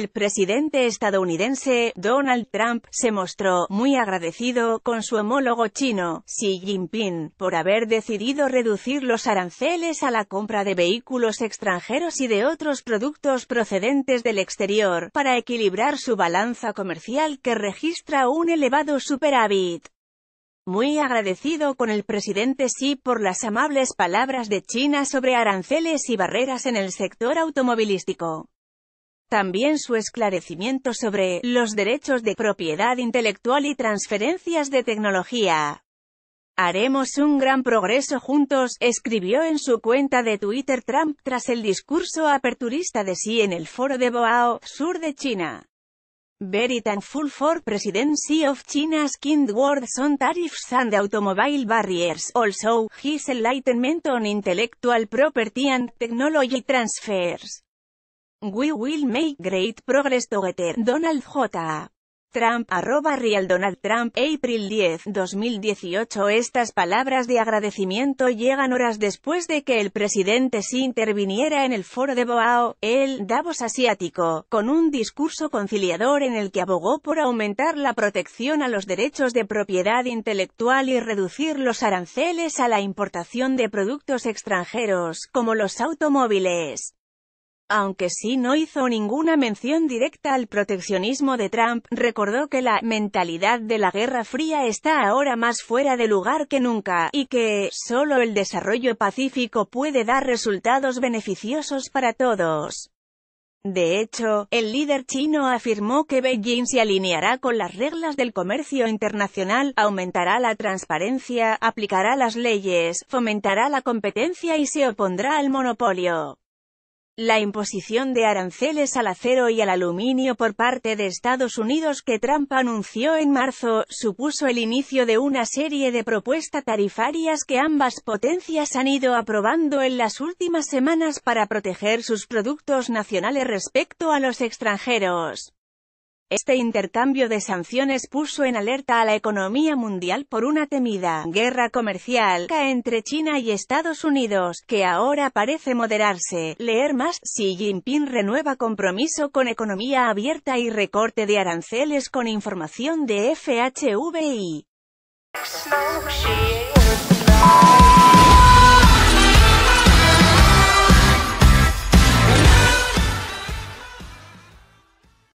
El presidente estadounidense, Donald Trump, se mostró muy agradecido con su homólogo chino, Xi Jinping, por haber decidido reducir los aranceles a la compra de vehículos extranjeros y de otros productos procedentes del exterior, para equilibrar su balanza comercial que registra un elevado superávit. Muy agradecido con el presidente Xi por las amables palabras de China sobre aranceles y barreras en el sector automovilístico. También su esclarecimiento sobre los derechos de propiedad intelectual y transferencias de tecnología. Haremos un gran progreso juntos, escribió en su cuenta de Twitter Trump tras el discurso aperturista de sí en el foro de Boao, sur de China. Very thankful for presidency of China's kind words on tariffs and automobile barriers, also, his enlightenment on intellectual property and technology transfers. We will make great progress together. Donald J. Trump, arroba Real Donald Trump, April 10, 2018 Estas palabras de agradecimiento llegan horas después de que el presidente se interviniera en el foro de Boao, el Davos asiático, con un discurso conciliador en el que abogó por aumentar la protección a los derechos de propiedad intelectual y reducir los aranceles a la importación de productos extranjeros, como los automóviles. Aunque sí no hizo ninguna mención directa al proteccionismo de Trump, recordó que la «mentalidad de la Guerra Fría está ahora más fuera de lugar que nunca», y que «solo el desarrollo pacífico puede dar resultados beneficiosos para todos». De hecho, el líder chino afirmó que Beijing se alineará con las reglas del comercio internacional, aumentará la transparencia, aplicará las leyes, fomentará la competencia y se opondrá al monopolio. La imposición de aranceles al acero y al aluminio por parte de Estados Unidos que Trump anunció en marzo, supuso el inicio de una serie de propuestas tarifarias que ambas potencias han ido aprobando en las últimas semanas para proteger sus productos nacionales respecto a los extranjeros. Este intercambio de sanciones puso en alerta a la economía mundial por una temida guerra comercial entre China y Estados Unidos, que ahora parece moderarse. Leer más, Xi Jinping renueva compromiso con economía abierta y recorte de aranceles con información de FHVI.